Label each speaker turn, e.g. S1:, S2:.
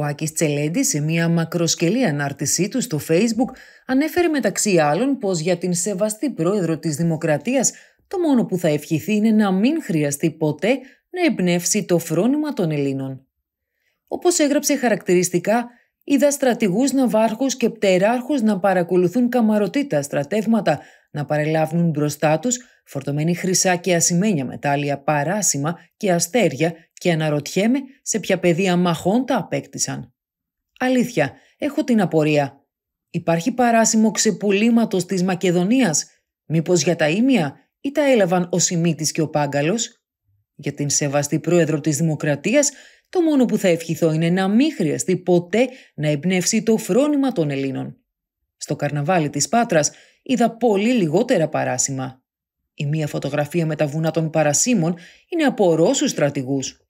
S1: Ο Άκης Τσελέντη σε μια μακροσκελή ανάρτησή του στο Facebook ανέφερε μεταξύ άλλων πως για την σεβαστή πρόεδρο της Δημοκρατίας το μόνο που θα ευχηθεί είναι να μην χρειαστεί ποτέ να εμπνεύσει το φρόνημα των Ελλήνων. Όπως έγραψε χαρακτηριστικά, είδα στρατηγούς ναυάρχους και πτεράρχους να παρακολουθούν καμαρωτήτα στρατεύματα να παρελάβουν μπροστά τους φορτωμένη χρυσά και ασημένια μετάλλια παράσημα και αστέρια και αναρωτιέμαι σε ποια πεδία μαχών τα απέκτησαν. Αλήθεια, έχω την απορία. Υπάρχει παράσημο ξεπουλήματος της Μακεδονίας, μήπως για τα Ήμια ή τα έλαβαν ο Σιμίτης και ο Πάγκαλος. Για την σεβαστή πρόεδρο της Δημοκρατίας, το μόνο που θα ευχηθώ είναι να μην χρειαστεί ποτέ να εμπνεύσει το φρόνημα των Ελλήνων. Στο καρναβάλι της Πάτρας είδα πολύ λιγότερα παράσημα. Η μία φωτογραφία με τα βουνά των παρασίμων είναι από Ρώσους στρατηγούς